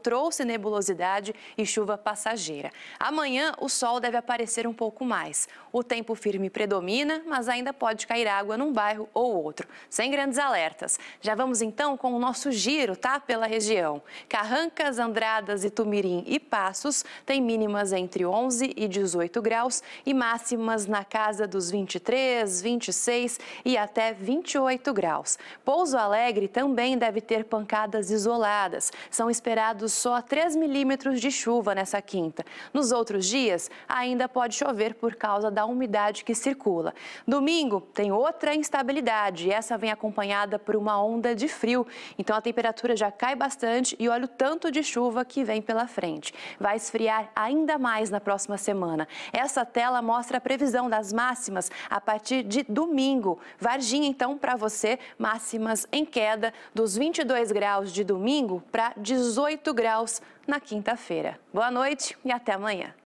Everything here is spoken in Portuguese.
trouxe nebulosidade e chuva passageira. Amanhã o sol deve aparecer um pouco mais. O tempo firme predomina, mas ainda pode cair água num bairro ou outro, sem grandes alertas. Já vamos então com o nosso giro, tá? Pela região. Carrancas, Andradas, Itumirim e Passos têm mínimas entre 11 e 18 graus e máximas na casa dos 23, 26 e até 28 graus. Pouso Alegre também deve ter pancadas isoladas. São esperados só 3 milímetros de chuva nessa quinta. Nos outros dias, ainda pode chover por causa da umidade que circula. Domingo, tem outra instabilidade e essa vem acompanhada por uma onda de frio. Então, a temperatura já cai bastante e olha o tanto de chuva que vem pela frente. Vai esfriar ainda mais na próxima semana. Essa tela mostra a previsão das máximas a partir de domingo. Varginha, então, para você, máximas em queda dos 22 graus de domingo para 18 graus graus na quinta-feira. Boa noite e até amanhã.